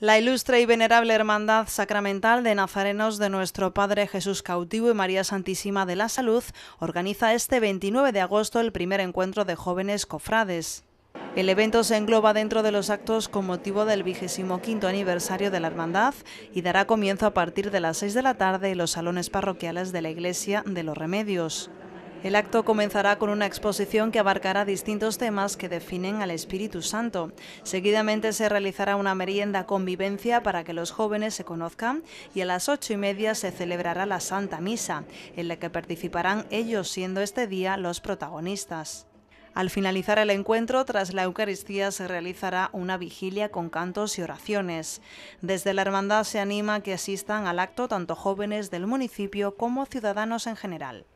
La ilustre y venerable Hermandad Sacramental de Nazarenos de nuestro Padre Jesús Cautivo y María Santísima de la Salud organiza este 29 de agosto el primer encuentro de jóvenes cofrades. El evento se engloba dentro de los actos con motivo del 25 aniversario de la Hermandad y dará comienzo a partir de las 6 de la tarde en los salones parroquiales de la Iglesia de los Remedios. El acto comenzará con una exposición que abarcará distintos temas que definen al Espíritu Santo. Seguidamente se realizará una merienda convivencia para que los jóvenes se conozcan y a las ocho y media se celebrará la Santa Misa, en la que participarán ellos siendo este día los protagonistas. Al finalizar el encuentro, tras la Eucaristía, se realizará una vigilia con cantos y oraciones. Desde la Hermandad se anima que asistan al acto tanto jóvenes del municipio como ciudadanos en general.